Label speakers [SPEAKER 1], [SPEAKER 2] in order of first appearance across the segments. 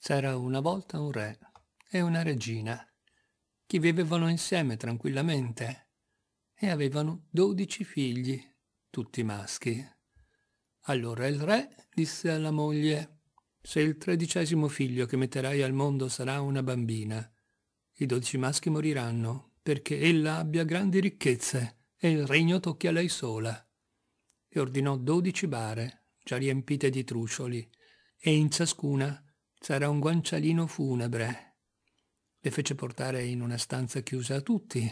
[SPEAKER 1] C'era una volta un re e una regina che vivevano insieme tranquillamente e avevano dodici figli, tutti maschi. Allora il re disse alla moglie, se il tredicesimo figlio che metterai al mondo sarà una bambina, i dodici maschi moriranno perché ella abbia grandi ricchezze e il regno tocchi a lei sola. E ordinò dodici bare, già riempite di trucioli, e in ciascuna Sarà un guancialino funebre. Le fece portare in una stanza chiusa a tutti,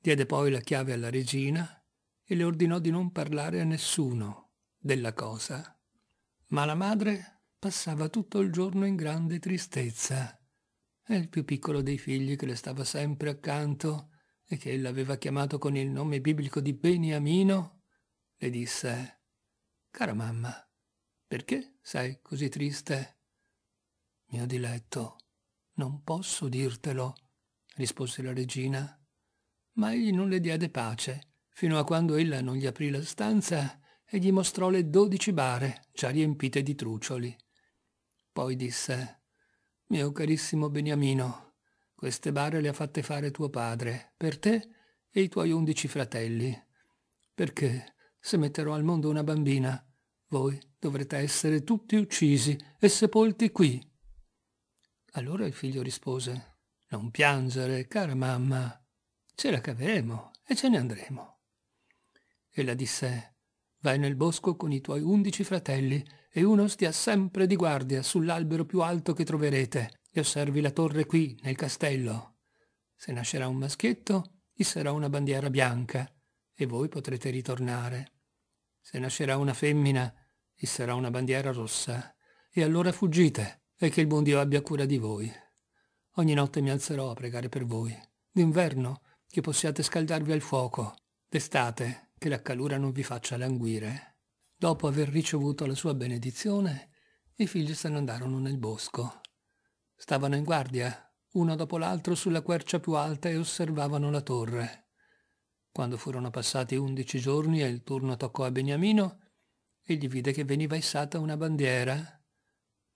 [SPEAKER 1] diede poi la chiave alla regina e le ordinò di non parlare a nessuno della cosa. Ma la madre passava tutto il giorno in grande tristezza. E il più piccolo dei figli che le stava sempre accanto e che ella aveva chiamato con il nome biblico di Beniamino, le disse «Cara mamma, perché sei così triste?» Mio diletto, non posso dirtelo, rispose la regina. Ma egli non le diede pace, fino a quando ella non gli aprì la stanza e gli mostrò le dodici bare, già riempite di trucioli. Poi disse, mio carissimo Beniamino, queste bare le ha fatte fare tuo padre, per te e i tuoi undici fratelli. Perché, se metterò al mondo una bambina, voi dovrete essere tutti uccisi e sepolti qui, allora il figlio rispose, Non piangere, cara mamma, ce la caveremo e ce ne andremo. Ella disse, Vai nel bosco con i tuoi undici fratelli e uno stia sempre di guardia sull'albero più alto che troverete e osservi la torre qui, nel castello. Se nascerà un maschietto, isserà una bandiera bianca e voi potrete ritornare. Se nascerà una femmina, isserà una bandiera rossa e allora fuggite e che il buon Dio abbia cura di voi. Ogni notte mi alzerò a pregare per voi. D'inverno, che possiate scaldarvi al fuoco. D'estate, che la calura non vi faccia languire. Dopo aver ricevuto la sua benedizione, i figli se ne andarono nel bosco. Stavano in guardia, uno dopo l'altro, sulla quercia più alta e osservavano la torre. Quando furono passati undici giorni e il turno toccò a Beniamino, egli vide che veniva issata una bandiera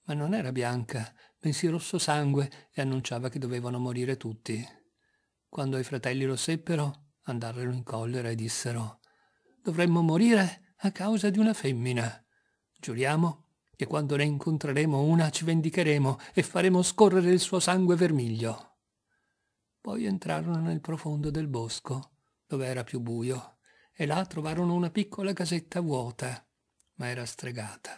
[SPEAKER 1] ma non era bianca, bensì rosso sangue e annunciava che dovevano morire tutti. Quando i fratelli lo seppero, andarono in collera e dissero «Dovremmo morire a causa di una femmina. Giuriamo che quando ne incontreremo una ci vendicheremo e faremo scorrere il suo sangue vermiglio». Poi entrarono nel profondo del bosco, dove era più buio, e là trovarono una piccola casetta vuota, ma era stregata.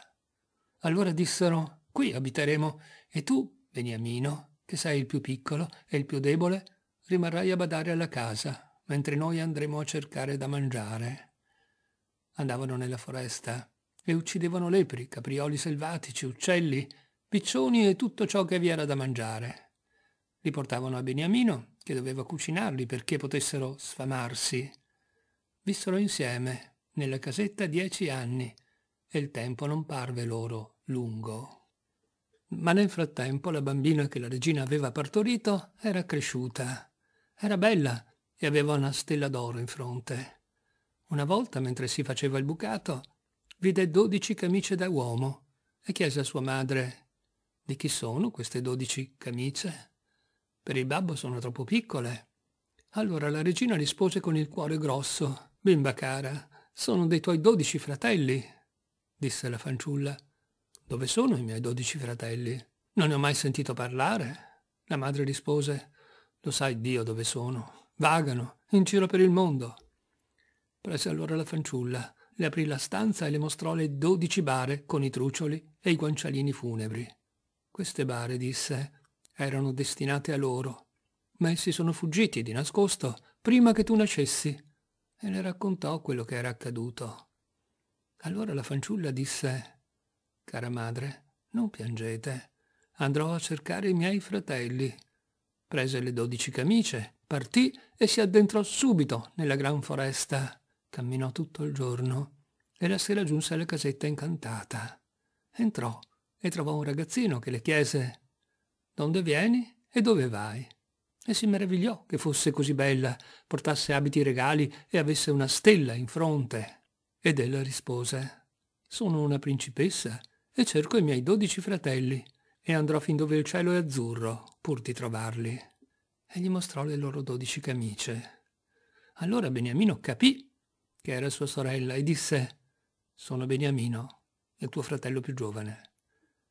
[SPEAKER 1] Allora dissero qui abiteremo, e tu, beniamino, che sei il più piccolo e il più debole, rimarrai a badare alla casa, mentre noi andremo a cercare da mangiare. Andavano nella foresta e uccidevano lepri, caprioli selvatici, uccelli, piccioni e tutto ciò che vi era da mangiare. Li portavano a Beniamino, che doveva cucinarli perché potessero sfamarsi. Vissero insieme, nella casetta, dieci anni, e il tempo non parve loro lungo. Ma nel frattempo la bambina che la regina aveva partorito era cresciuta. Era bella e aveva una stella d'oro in fronte. Una volta, mentre si faceva il bucato, vide dodici camicie da uomo e chiese a sua madre «Di chi sono queste dodici camicie? Per il babbo sono troppo piccole». Allora la regina rispose con il cuore grosso «Bimba cara, sono dei tuoi dodici fratelli», disse la fanciulla. Dove sono i miei dodici fratelli? Non ne ho mai sentito parlare. La madre rispose, Lo sai Dio dove sono. Vagano, in giro per il mondo. Prese allora la fanciulla, le aprì la stanza e le mostrò le dodici bare con i trucioli e i guancialini funebri. Queste bare, disse, erano destinate a loro, ma essi sono fuggiti di nascosto prima che tu nascessi. E le raccontò quello che era accaduto. Allora la fanciulla disse, Cara madre, non piangete. Andrò a cercare i miei fratelli. Prese le dodici camicie, partì e si addentrò subito nella gran foresta. Camminò tutto il giorno e la sera giunse alla casetta incantata. Entrò e trovò un ragazzino che le chiese «Donde vieni e dove vai?» e si meravigliò che fosse così bella, portasse abiti regali e avesse una stella in fronte. Ed ella rispose «Sono una principessa» e cerco i miei dodici fratelli e andrò fin dove il cielo è azzurro pur di trovarli. E gli mostrò le loro dodici camicie. Allora Beniamino capì che era sua sorella e disse «Sono Beniamino, il tuo fratello più giovane».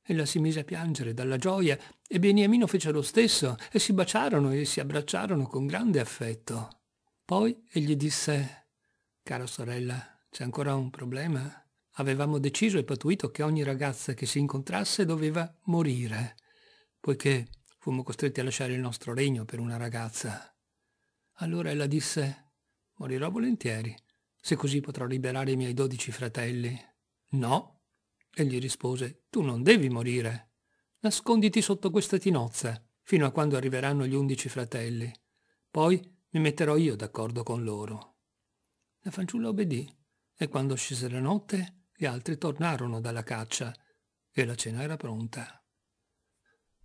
[SPEAKER 1] Ella si mise a piangere dalla gioia e Beniamino fece lo stesso e si baciarono e si abbracciarono con grande affetto. Poi egli disse «Cara sorella, c'è ancora un problema?» avevamo deciso e patuito che ogni ragazza che si incontrasse doveva morire, poiché fummo costretti a lasciare il nostro regno per una ragazza. Allora ella disse, morirò volentieri, se così potrò liberare i miei dodici fratelli. No, egli rispose, tu non devi morire. Nasconditi sotto questa tinozza, fino a quando arriveranno gli undici fratelli. Poi mi metterò io d'accordo con loro. La fanciulla obbedì e quando scese la notte gli altri tornarono dalla caccia e la cena era pronta.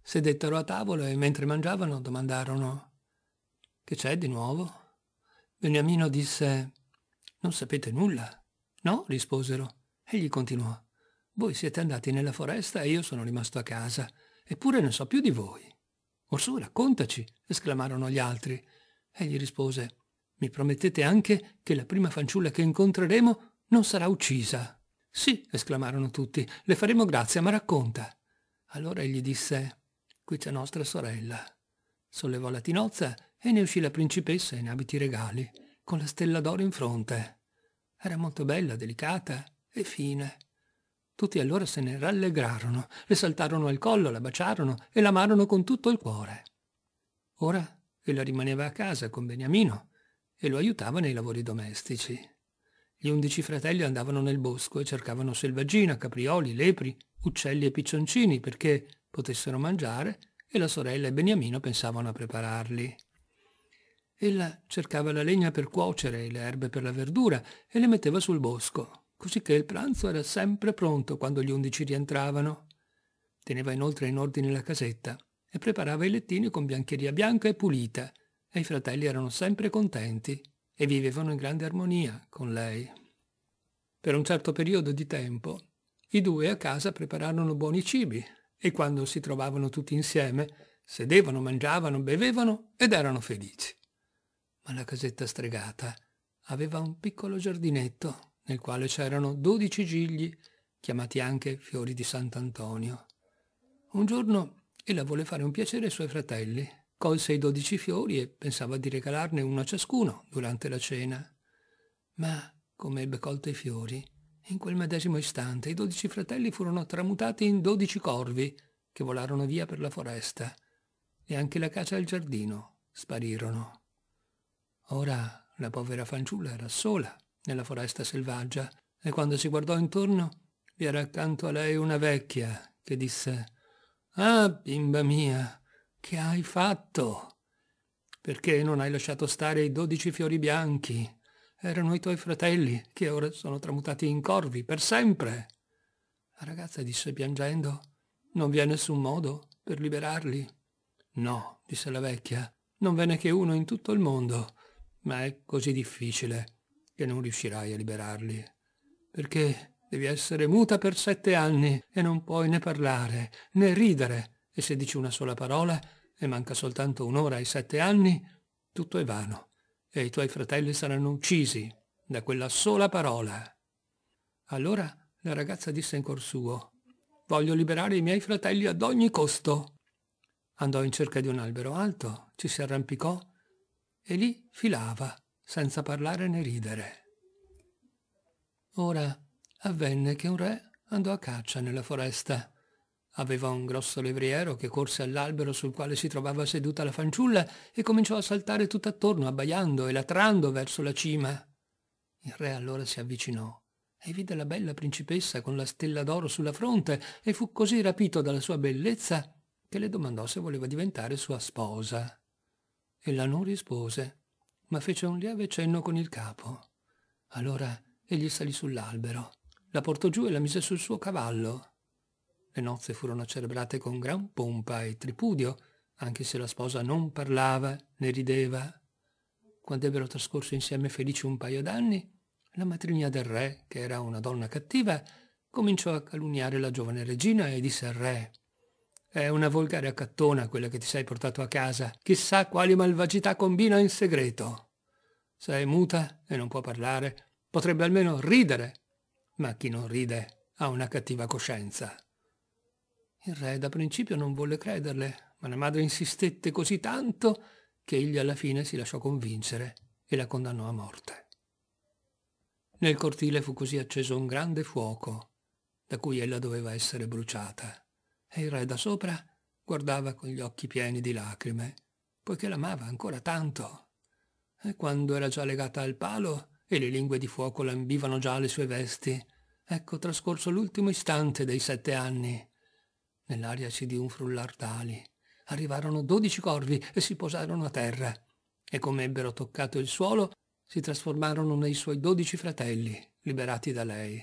[SPEAKER 1] Sedettero a tavola e mentre mangiavano domandarono Che c'è di nuovo? Beniamino disse Non sapete nulla? No, risposero. Egli continuò Voi siete andati nella foresta e io sono rimasto a casa, eppure ne so più di voi. Orsù, raccontaci, esclamarono gli altri. Egli rispose Mi promettete anche che la prima fanciulla che incontreremo non sarà uccisa. Sì, esclamarono tutti, le faremo grazia, ma racconta. Allora egli disse, qui c'è nostra sorella. Sollevò la tinozza e ne uscì la principessa in abiti regali, con la stella d'oro in fronte. Era molto bella, delicata e fine. Tutti allora se ne rallegrarono, le saltarono al collo, la baciarono e l'amarono con tutto il cuore. Ora ella rimaneva a casa con Beniamino e lo aiutava nei lavori domestici. Gli undici fratelli andavano nel bosco e cercavano selvaggina, caprioli, lepri, uccelli e piccioncini perché potessero mangiare e la sorella e Beniamino pensavano a prepararli. Ella cercava la legna per cuocere e le erbe per la verdura e le metteva sul bosco, così che il pranzo era sempre pronto quando gli undici rientravano. Teneva inoltre in ordine la casetta e preparava i lettini con biancheria bianca e pulita, e i fratelli erano sempre contenti e vivevano in grande armonia con lei. Per un certo periodo di tempo i due a casa prepararono buoni cibi e quando si trovavano tutti insieme sedevano, mangiavano, bevevano ed erano felici. Ma la casetta stregata aveva un piccolo giardinetto nel quale c'erano dodici gigli, chiamati anche fiori di Sant'Antonio. Un giorno ella volle fare un piacere ai suoi fratelli colse i dodici fiori e pensava di regalarne uno a ciascuno durante la cena. Ma, come ebbe colto i fiori, in quel medesimo istante i dodici fratelli furono tramutati in dodici corvi che volarono via per la foresta e anche la casa e il giardino sparirono. Ora la povera fanciulla era sola nella foresta selvaggia e quando si guardò intorno vi era accanto a lei una vecchia che disse «Ah, bimba mia, che hai fatto? Perché non hai lasciato stare i dodici fiori bianchi? Erano i tuoi fratelli, che ora sono tramutati in corvi, per sempre. La ragazza disse piangendo, non vi è nessun modo per liberarli. No, disse la vecchia, non ve n'è che uno in tutto il mondo, ma è così difficile che non riuscirai a liberarli. Perché devi essere muta per sette anni e non puoi né parlare né ridere, e se dici una sola parola e manca soltanto un'ora ai sette anni, tutto è vano e i tuoi fratelli saranno uccisi da quella sola parola. Allora la ragazza disse in cor suo, voglio liberare i miei fratelli ad ogni costo. Andò in cerca di un albero alto, ci si arrampicò e lì filava, senza parlare né ridere. Ora avvenne che un re andò a caccia nella foresta Aveva un grosso levriero che corse all'albero sul quale si trovava seduta la fanciulla e cominciò a saltare tutt'attorno, abbaiando e latrando verso la cima. Il re allora si avvicinò e vide la bella principessa con la stella d'oro sulla fronte e fu così rapito dalla sua bellezza che le domandò se voleva diventare sua sposa. Ella non rispose, ma fece un lieve cenno con il capo. Allora egli salì sull'albero, la portò giù e la mise sul suo cavallo. Le nozze furono celebrate con gran pompa e tripudio, anche se la sposa non parlava né rideva. Quando ebbero trascorso insieme felici un paio d'anni, la matrigna del re, che era una donna cattiva, cominciò a calunniare la giovane regina e disse al re «È una volgare accattona quella che ti sei portato a casa. Chissà quali malvagità combina in segreto. Se è muta e non può parlare, potrebbe almeno ridere. Ma chi non ride ha una cattiva coscienza». Il re da principio non volle crederle, ma la madre insistette così tanto che egli alla fine si lasciò convincere e la condannò a morte. Nel cortile fu così acceso un grande fuoco, da cui ella doveva essere bruciata, e il re da sopra guardava con gli occhi pieni di lacrime, poiché l'amava ancora tanto. E quando era già legata al palo e le lingue di fuoco lambivano già le sue vesti, ecco trascorso l'ultimo istante dei sette anni Nell'aria si di un frullar d'ali. Arrivarono dodici corvi e si posarono a terra. E come ebbero toccato il suolo, si trasformarono nei suoi dodici fratelli, liberati da lei.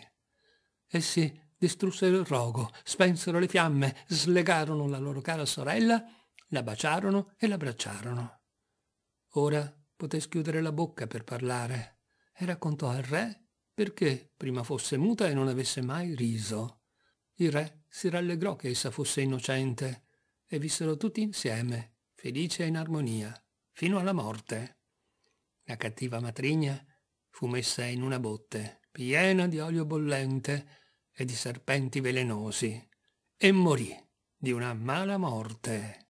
[SPEAKER 1] Essi distrussero il rogo, spensero le fiamme, slegarono la loro cara sorella, la baciarono e l'abbracciarono. Ora poté schiudere la bocca per parlare e raccontò al re perché prima fosse muta e non avesse mai riso. Il re si rallegrò che essa fosse innocente e vissero tutti insieme, felici e in armonia, fino alla morte. La cattiva matrigna fu messa in una botte piena di olio bollente e di serpenti velenosi e morì di una mala morte.